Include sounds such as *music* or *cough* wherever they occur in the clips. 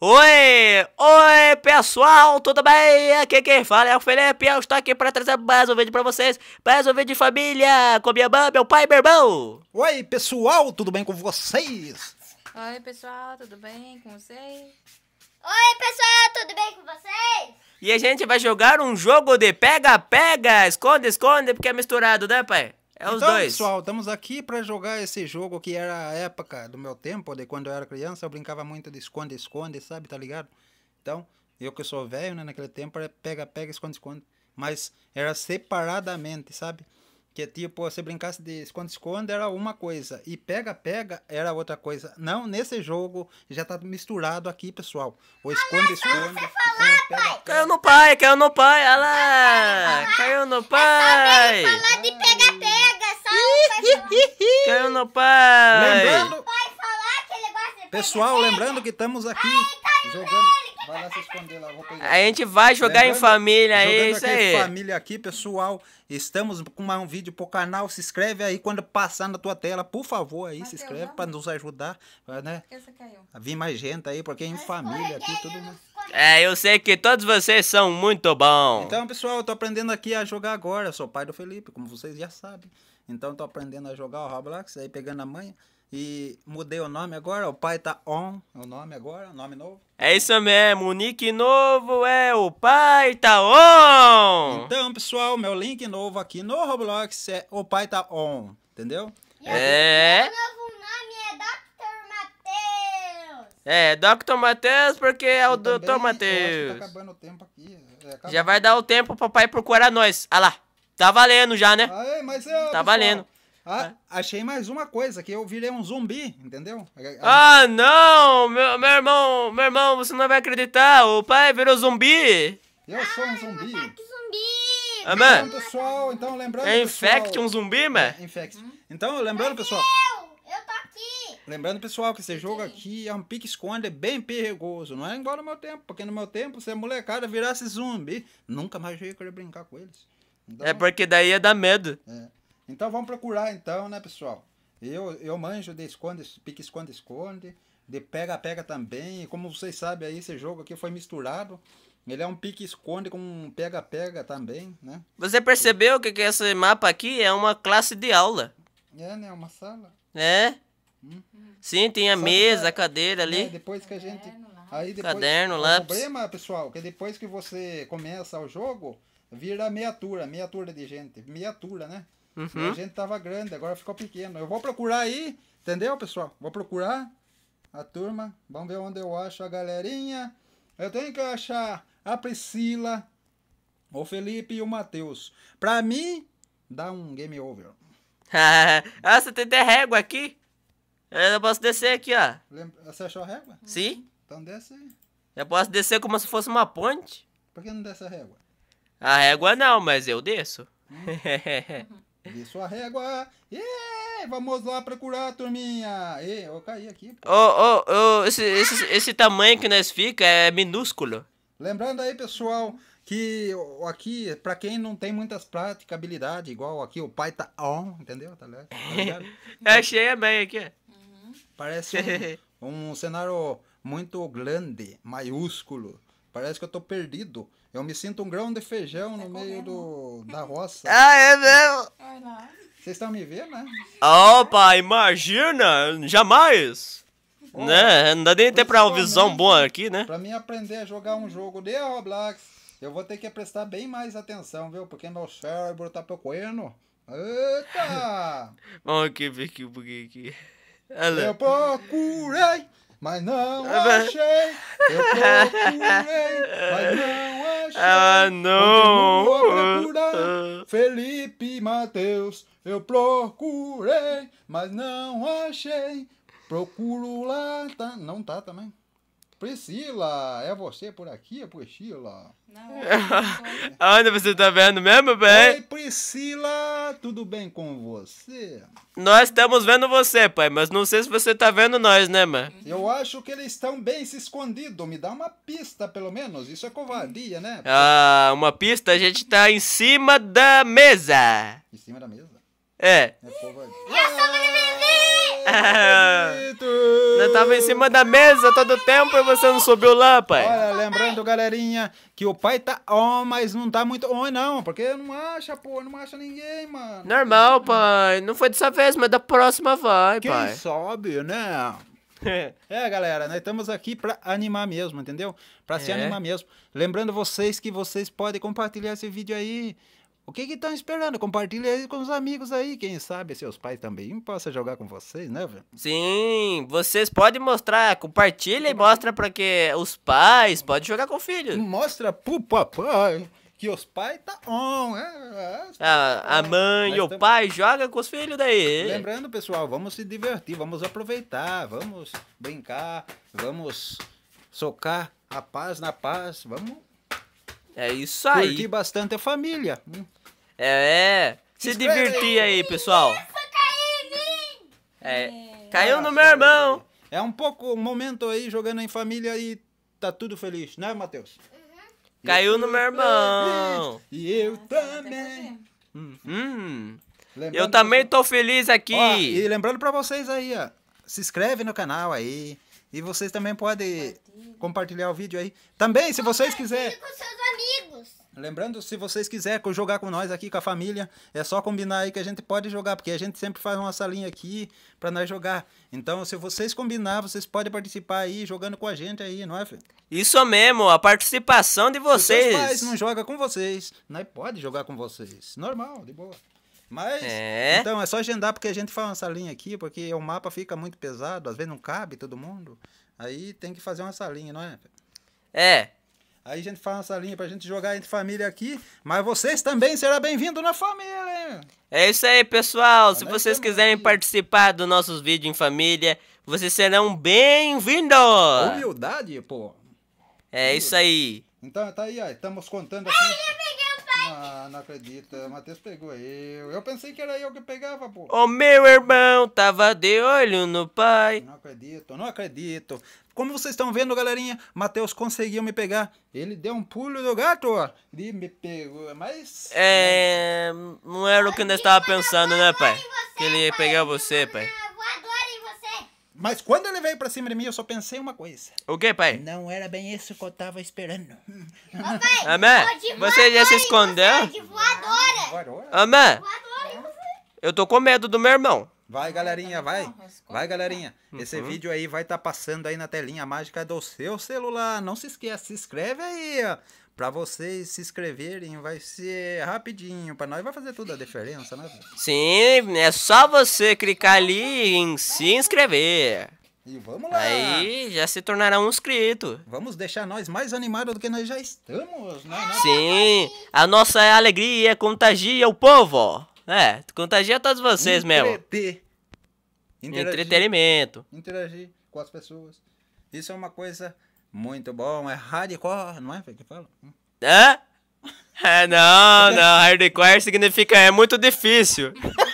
Oi! Oi, pessoal, tudo bem? Aqui quem fala é o Felipe eu estou aqui para trazer mais um vídeo para vocês, mais um vídeo de família, com minha mãe, meu pai e meu irmão! Oi, pessoal, tudo bem com vocês? Oi, pessoal, tudo bem com vocês? Oi, pessoal, tudo bem com vocês? E a gente vai jogar um jogo de pega-pega, esconde-esconde, porque é misturado, né, pai? É então, os dois. pessoal, estamos aqui para jogar esse jogo que era a época do meu tempo, de quando eu era criança, eu brincava muito de esconde-esconde, sabe, tá ligado? Então, eu que sou velho, né, naquele tempo era pega-pega, esconde-esconde. Mas era separadamente, sabe? Que tipo, você brincasse de esconde-esconde era uma coisa e pega-pega era outra coisa. Não, nesse jogo já tá misturado aqui, pessoal. O esconde-esconde. Caiu no pai, caiu no pai, olha lá! Caiu no é pai! Eu falar de Caiu no pai. Lembrando... Pessoal, lembrando que estamos aqui jogando... Vai lá se esconder lá, vou pegar. A gente vai jogar Lembrando, em família, é isso aí. família aqui, pessoal. Estamos com um vídeo pro canal. Se inscreve aí quando passar na tua tela, por favor, aí Mateus, se inscreve para nos ajudar, eh, né? Essa caiu. mais gente aí, porque em família aqui tudo mundo. É, eu sei que todos vocês são muito bons. Então, pessoal, eu tô aprendendo aqui a jogar agora. Eu sou pai do Felipe, como vocês já sabem. Então tô aprendendo a jogar o Roblox, aí pegando a manha. E mudei o nome agora, o pai tá on, o nome agora, nome novo. É isso mesmo, o nick novo é o pai tá on! Então, pessoal, meu link novo aqui no Roblox é o pai tá on, entendeu? É. Meu novo nome é Dr. Matheus. É, Dr. Matheus porque é o Dr. Tá Matheus. Tá acabando o tempo aqui. É, Já vai dar o tempo pro pai procurar nós. olha ah lá. Tá valendo já, né? mas eu, tá valendo. Ah, achei mais uma coisa, que eu virei um zumbi, entendeu? Ah, não! Meu, meu irmão, meu irmão, você não vai acreditar. O pai virou zumbi. Eu sou um ah, zumbi. Ah, man. Então, pessoal, então lembrando. É infect pessoal, um zumbi, man? É, infect. Então, lembrando, pessoal. Eu, eu tô aqui. Lembrando, pessoal, que esse jogo aqui é um pique-esconde bem perigoso. Não é igual no meu tempo, porque no meu tempo, se a molecada virasse zumbi, nunca mais eu ia querer brincar com eles. Então, é porque daí ia dar medo. É. Então vamos procurar então, né, pessoal? Eu, eu manjo de esconde, pique esconde esconde, de pega pega também. E como vocês sabem aí, esse jogo aqui foi misturado. Ele é um pique esconde com um pega pega também, né? Você percebeu que, que esse mapa aqui é uma classe de aula? É, né? Uma sala. É. Hum. Sim, tem a Sabe mesa, a cadeira ali. Né, depois que a gente. Aí depois, Caderno, lá. lápis. O problema, pessoal, que depois que você começa o jogo, Vira meiatura, meiatura de gente. Meiatura, né? Uhum. A gente tava grande, agora ficou pequeno. Eu vou procurar aí, entendeu, pessoal? Vou procurar a turma. Vamos ver onde eu acho a galerinha. Eu tenho que achar a Priscila, o Felipe e o Matheus. Pra mim, dá um game over. *laughs* ah, você tem até régua aqui? Eu posso descer aqui, ó. Você achou a régua? Sim. Então desce aí. Eu posso descer como se fosse uma ponte. Por que não desce a régua? A régua não, mas eu desço. Uhum. Desço a régua. Yeah, vamos lá procurar, turminha. E, eu caí aqui. Ô, ô, ô, esse tamanho que nós fica é minúsculo. Lembrando aí, pessoal, que aqui, para quem não tem muitas práticas, habilidade, igual aqui o pai tá on, entendeu? Tá ligado? Tá *laughs* é cheia bem aqui. Uhum. Parece um, *laughs* um cenário muito grande, maiúsculo. Parece que eu tô perdido. Eu me sinto um grão de feijão no tá meio do, da *laughs* roça. Ah, é mesmo? É, Vocês estão me vendo, né? Opa, imagina! Jamais! Bom, né? Não dá nem até pra uma visão boa aqui, né? Pra mim aprender a jogar um jogo de Roblox, eu vou ter que prestar bem mais atenção, viu? Porque meu cérebro tá pequeno. Eita! *laughs* Vamos aqui, ver aqui um pouquinho aqui. Eu procurei mas não ah, achei. Eu procurei, mas não achei. Ah, não. procurar. Felipe Mateus, eu procurei, mas não achei. Procuro lá, tá? Não tá também. Priscila, é você por aqui, é Priscila? Não. *laughs* Onde você tá vendo mesmo, bem? Oi, Priscila, tudo bem com você? Nós estamos vendo você, pai, mas não sei se você tá vendo nós, né, mãe? Eu acho que eles estão bem se escondidos. Me dá uma pista, pelo menos. Isso é covardia, né? Ah, uma pista? A gente tá em cima da mesa. Em cima da mesa? É. É covardia. Ah! Eu tava em cima da mesa todo tempo e você não subiu lá, pai. Olha, lembrando, galerinha, que o pai tá on, mas não tá muito on, não. Porque não acha, pô, não acha ninguém, mano. Normal, pai. Não foi dessa vez, mas da próxima vai, Quem pai. Quem sobe, né? *laughs* é, galera, nós estamos aqui para animar mesmo, entendeu? Para é. se animar mesmo. Lembrando vocês que vocês podem compartilhar esse vídeo aí. O que estão esperando? Compartilha aí com os amigos aí. Quem sabe seus pais também possam jogar com vocês, né, velho? Sim, vocês podem mostrar. Compartilha e mostra para que os pais podem jogar com o filho. Mostra pro papai que os pais tá on. É, é, a, a, é. mãe e o pai joga com os filhos daí. Lembrando, pessoal, vamos se divertir, vamos aproveitar, vamos brincar, vamos socar a paz na paz, vamos... É isso aí. Curtir bastante a família. É, é. Se divertir aí, pessoal. É, é, caiu no meu irmão. É um pouco um momento aí jogando em família e tá tudo feliz, né, Matheus? Uhum. Caiu no meu irmão. E eu também. Hum. hum. Eu também tô feliz aqui. Ó, e lembrando para vocês aí, ó, se inscreve no canal aí. E vocês também podem compartilhar o vídeo aí. Também, se vocês quiserem. com seus amigos. Lembrando, se vocês quiserem jogar com nós aqui, com a família, é só combinar aí que a gente pode jogar, porque a gente sempre faz uma salinha aqui para nós jogar. Então, se vocês combinar, vocês podem participar aí jogando com a gente aí, não é, filho? Isso mesmo, a participação de vocês. Se seus pais não joga com vocês, nós pode jogar com vocês. Normal, de boa. Mas, é. então, é só agendar, porque a gente faz uma salinha aqui, porque o mapa fica muito pesado, às vezes não cabe todo mundo. Aí tem que fazer uma salinha, não é? É, Aí a gente faz essa linha pra gente jogar entre família aqui, mas vocês também serão bem-vindos na família, hein? É isso aí, pessoal. Se vocês quiserem participar dos nossos vídeos em família, vocês serão bem-vindos! Humildade, pô! É isso aí. Então tá aí, ó. Estamos contando aqui. Não, não acredita. Matheus pegou eu. Eu pensei que era eu que pegava, pô. O meu irmão tava de olho no pai. Não acredito, não acredito. Como vocês estão vendo, galerinha, Matheus conseguiu me pegar. Ele deu um pulo do gato, ó. Ele me pegou, mas... É... Não era o que nós estava pensando, né, pai? Que ele ia pegar você, pai. Mas quando ele veio pra cima de mim, eu só pensei uma coisa. O que, pai? Não era bem isso que eu tava esperando. Ô, pai, Amém? Você já se escondeu? Você é de voadora. Amém? Eu tô com medo do meu irmão. Vai, galerinha, vai. Vai, galerinha. Esse uhum. vídeo aí vai estar tá passando aí na telinha mágica do seu celular. Não se esqueça, se inscreve aí, ó. Pra vocês se inscreverem, vai ser rapidinho. Pra nós vai fazer toda a diferença, né? Sim, é só você clicar ali em se inscrever. E vamos lá. Aí já se tornará um inscrito. Vamos deixar nós mais animados do que nós já estamos, né? Sim, a nossa alegria contagia o povo. É, contagia todos vocês mesmo. Entretenimento. Interagir com as pessoas. Isso é uma coisa muito bom. É hardcore, não é? Que fala? Hã? É, não, não. Hardcore significa é muito difícil. *laughs*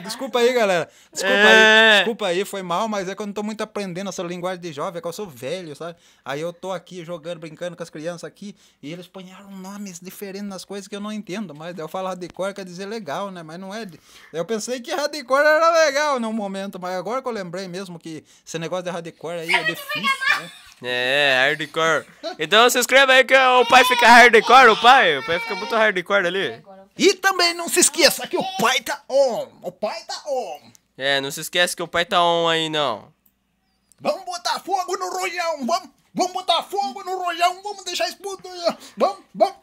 Desculpa aí, galera. Desculpa é... aí. Desculpa aí, foi mal, mas é que eu não tô muito aprendendo essa linguagem de jovem, é que eu sou velho, sabe? Aí eu tô aqui jogando, brincando com as crianças aqui, e eles ponharam nomes diferentes nas coisas que eu não entendo, mas eu falo hardcore quer dizer legal, né? Mas não é. Eu pensei que hardcore era legal no momento, mas agora que eu lembrei mesmo que esse negócio de hardcore aí é difícil, né? É, hardcore. Então se inscreva aí que o pai fica hardcore, o pai. O pai fica muito hardcore ali. E também não se esqueça que o pai tá on. O pai tá on. É, não se esquece que o pai tá on aí, não. Vamos botar fogo no rolhão, vamos. Vamos botar fogo no rolhão, vamos deixar explodir. Vamos, vamos.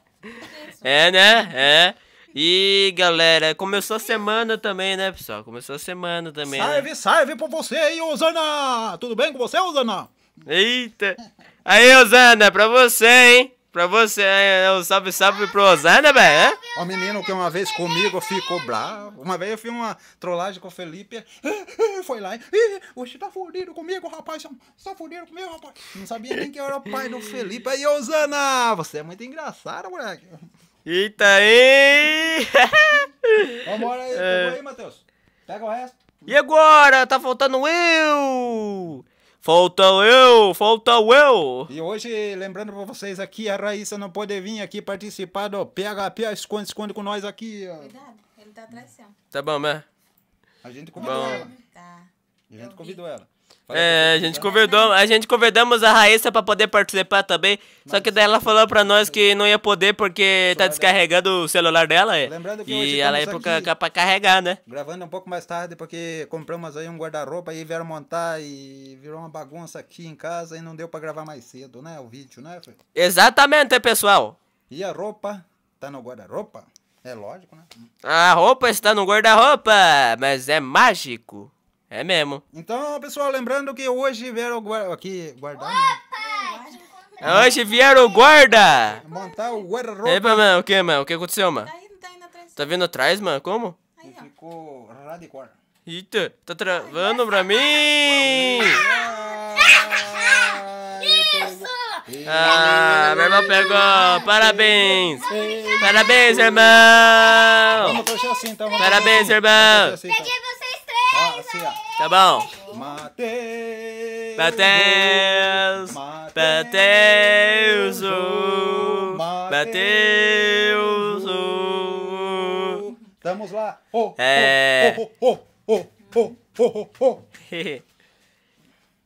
É, né? É. E galera, começou a semana também, né, pessoal? Começou a semana também. Né? Salve, né? por pra você aí, Osana! Tudo bem com você, Osana? Eita! Aí, Osana, é pra você, hein? Pra você, é o é salve, salve pro Osana, bem, O é? menino que uma vez comigo ficou bravo. Uma vez eu fiz uma trollagem com o Felipe. É, foi lá. Você tá fudido comigo, rapaz. Você tá fudido comigo, rapaz. Não sabia nem que eu era o pai do Felipe. Aí, Osana, você é muito engraçado moleque. Eita aí! *laughs* Vambora aí, pegou aí, Matheus. Pega o resto. E agora? Tá faltando eu! Falta eu, falta eu! E hoje, lembrando pra vocês aqui, a Raíssa não pode vir aqui participar do PHP, esconde, esconde com nós aqui. Cuidado, ele tá atrás. Tá bom, né? A gente convidou bom. ela. Tá. A gente convidou ela. É, a gente convidou a gente convidamos a Raíssa para poder participar também, só que daí ela falou para nós que não ia poder porque tá descarregando o celular dela, é. Lembrando que e ela é para pra carregar, né? Gravando um pouco mais tarde porque compramos aí um guarda-roupa e vieram montar e virou uma bagunça aqui em casa e não deu para gravar mais cedo, né, o vídeo, né? Filho? Exatamente, pessoal. E a roupa tá no guarda-roupa? É lógico, né? A roupa está no guarda-roupa, mas é mágico. É mesmo. Então, pessoal, lembrando que hoje vieram aqui guardar. Opa! Né? É hoje vieram guarda! Montar o guarda-roupa. Epa, mano, o que, mano? O que aconteceu, mano? Tá, indo, tá, indo atrás. tá vendo atrás, mano? Como? Aí, ficou radical. Eita, tá travando pra mim! Ah, meu irmão pegou! Parabéns! Parabéns, irmão! Assim, então, Parabéns, assim, irmão! Parabéns, assim, irmão assim, ó. Tá bom. Mateus. Mateus. Mateus. Mateus. Vamos lá. Oh, é... oh, oh, oh, oh, oh, oh,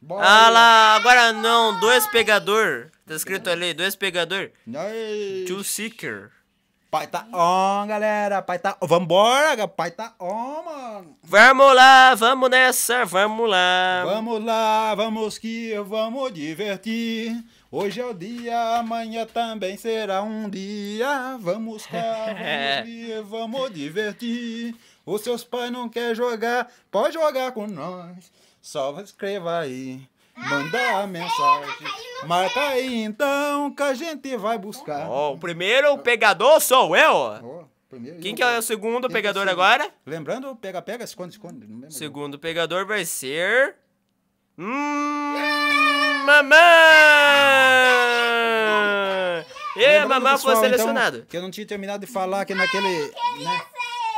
oh. ah lá, agora não. Dois pegador. Tá escrito ali, dois pegador. Nice. Two seeker. Pai tá on, galera. Pai tá. Vambora, pai tá on, mano. Vamos lá, vamos nessa, vamos lá. Vamos lá, vamos que vamos divertir. Hoje é o dia, amanhã também será um dia. Vamos cá, vamos *laughs* vamos divertir. Os seus pais não querem jogar, pode jogar com nós. Só escreva aí. Manda ah, a mensagem. Marca aí então que a gente vai buscar. Ó, oh, o primeiro pegador sou eu. Oh, primeiro, Quem eu, que é o segundo pegador agora? Lembrando, pega, pega, esconde, esconde. Segundo pegador vai ser. Hum, mamãe! E mamãe foi então, selecionado. Então, que eu não tinha terminado de falar que naquele. Né?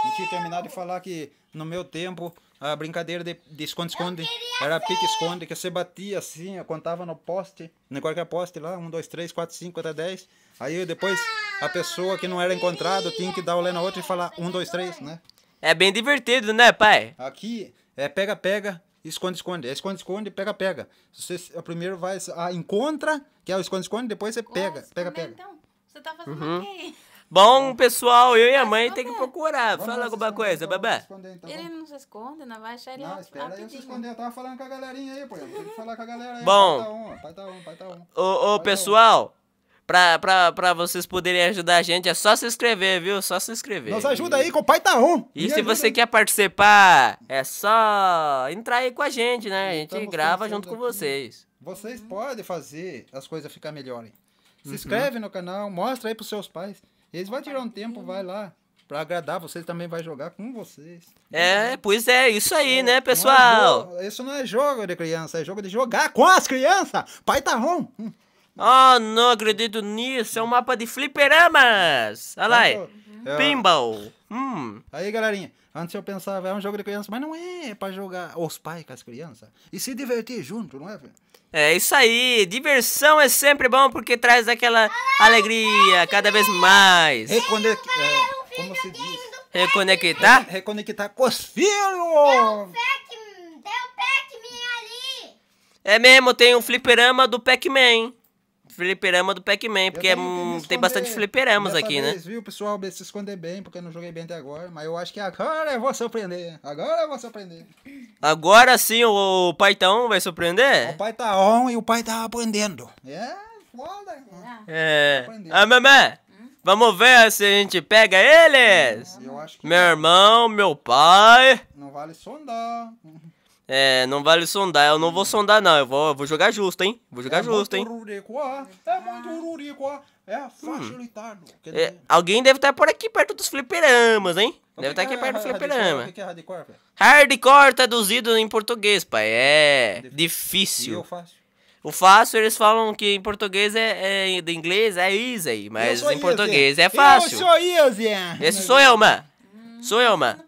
Não tinha terminado de falar que no meu tempo a brincadeira de esconde-esconde. Era pique-esconde, que você batia assim, eu contava no poste, em né, qualquer é poste lá, um, dois, três, quatro, cinco, até dez. Aí depois a pessoa que não era encontrada tinha que dar o lê na outra e falar um, dois, três, né? É bem divertido, né, pai? Aqui é pega-pega, esconde-esconde. É esconde-esconde, pega-pega. Você é, primeiro vai, a ah, encontra, que é o esconde-esconde, depois você pega, pega-pega. Então, você tá fazendo uhum. o quê? Bom, pessoal, eu e a mãe tem que é. procurar. Vamos Fala alguma coisa, então, babá. Então, ele não se esconde, não vai achar ele Não, espera rapidinho. eu se esconder. Eu tá tava falando com a galerinha aí, pô. Eu tenho que falar com a galera aí. Bom. Pai tá um, pai tá um, tá um. Ô, pessoal... Pra, pra, pra vocês poderem ajudar a gente, é só se inscrever, viu? Só se inscrever. Nos ajuda aí com o Pai Tá Um. E, e se você aí. quer participar, é só entrar aí com a gente, né? A gente Estamos grava junto com vocês. Vocês hum. podem fazer as coisas ficar melhores. Se uhum. inscreve no canal, mostra aí pros seus pais. Eles vão tirar um tempo, vai lá. Pra agradar vocês, também vai jogar com vocês. É, pois é, isso aí, né, pessoal? Não é isso não é jogo de criança, é jogo de jogar com as crianças! Pai tá rom! Ah, oh, não acredito nisso. É um mapa de fliperamas. Olha lá. É, é, Pinball. Hum. Aí, galerinha. Antes eu pensava, é um jogo de criança, mas não é, pra jogar os pais com as crianças. E se divertir junto, não é, filho? É isso aí, diversão é sempre bom porque traz aquela alegria cada vez mais. Reconec é, como se diz? Reconectar? Re reconectar com os filhos! o Pac-Man ali! É mesmo, tem um fliperama do Pac-Man fliperama do Pac-Man, porque é, tem bastante fliperamas aqui, vez, né? viu, pessoal? Se esconder bem, porque eu não joguei bem até agora. Mas eu acho que agora eu vou surpreender. Agora eu vou surpreender. Agora sim o, o Paitão vai surpreender? O pai tá on e o pai tá aprendendo. É, foda. Né? É. é. Tá ah, mamãe! Vamos ver se a gente pega eles! Eu acho que meu irmão, meu pai. Não vale sondar. É, não vale sondar. Eu não vou sondar, não. Eu vou, eu vou jogar justo, hein? Vou jogar é justo, hein? é muito ururico, ah. É muito Hum. É, alguém deve estar por aqui perto dos fliperamas, hein? Então deve estar aqui perto dos fliperamas. O que, é hardcore, velho? Hardcore traduzido em português, pai. É difícil. E eu faço? O fácil, eles falam que em português é, é inglês é easy, mas em português easy. é fácil. Eu sou easy. Esse sou eu, mano. Hum, sou eu, mano.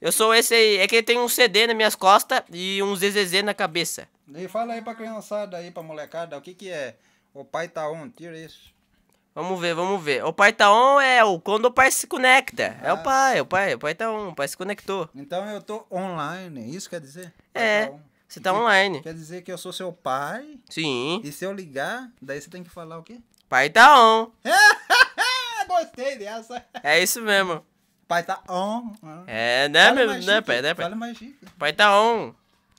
Eu sou esse aí. É que tem um CD nas minhas costas e um ZZZ na cabeça. E fala aí pra criançada aí, pra molecada, o que que é? O pai tá on, tira isso. Vamos ver, vamos ver. O pai tá on é o quando o pai se conecta. É ah. É, é o pai, o pai, o pai tá on, o pai se conectou. Então eu tô online, isso quer dizer? É. você tá online. Quer dizer que eu sou seu pai? Sim. E se eu ligar, daí você tem que falar o quê? Pai tá on. *laughs* Gostei dessa. É isso mesmo. Pai tá on. É, né, meu? Né, pai, né, pai? Fala mais chique. Pai tá on.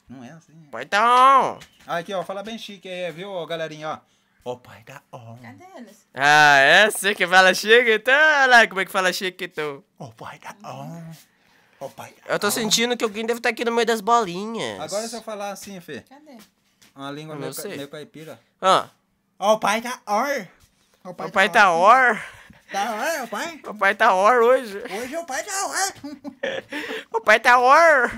Não é assim. Pai tá on. Aqui, ó, fala bem chique aí, viu, galerinha, ó. O pai tá on. Cadê eles? Ah, é? Você que fala chique, então? Olha lá como é que fala chique, então. O pai tá on. O pai on. Tá eu tô sentindo que alguém deve estar tá aqui no meio das bolinhas. Agora se eu falar assim, Fê. Cadê? Uma língua meio, ca... meio caipira. Ah. O pai tá or. O pai, o pai da, tá or. Tá hora, pai? tá or hoje. Hoje o pai tá O pai tá or.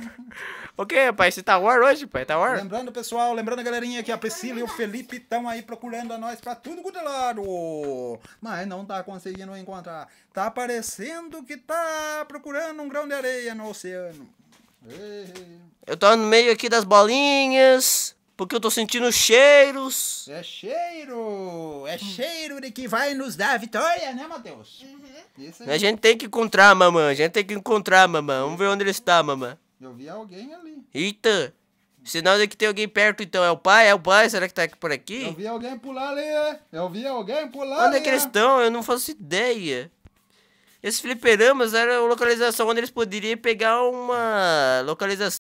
O que, pai? Você tá or hoje, pai? Tá or? Lembrando, pessoal, lembrando, galerinha, que a Priscila e o Felipe estão aí procurando a nós pra tudo quanto é lado. Mas não tá conseguindo encontrar. Tá parecendo que tá procurando um grão de areia no oceano. Eu tô no meio aqui das bolinhas porque eu tô sentindo cheiros. É cheiro! É cheiro de que vai nos dar a vitória, né, Matheus? Uhum. A gente tem que encontrar a mamãe, a gente tem que encontrar a mamãe. Vamos ver onde ele está, mamãe. Eu vi alguém ali. Eita! Sinal de que tem alguém perto, então. É o pai? É o pai? Será que tá por aqui? Eu vi alguém pular ali, né? Eu vi alguém pular Onde é ali, é que eles é. estão? Eu não faço ideia. Esses fliperamas era a localização onde eles poderiam pegar uma localização.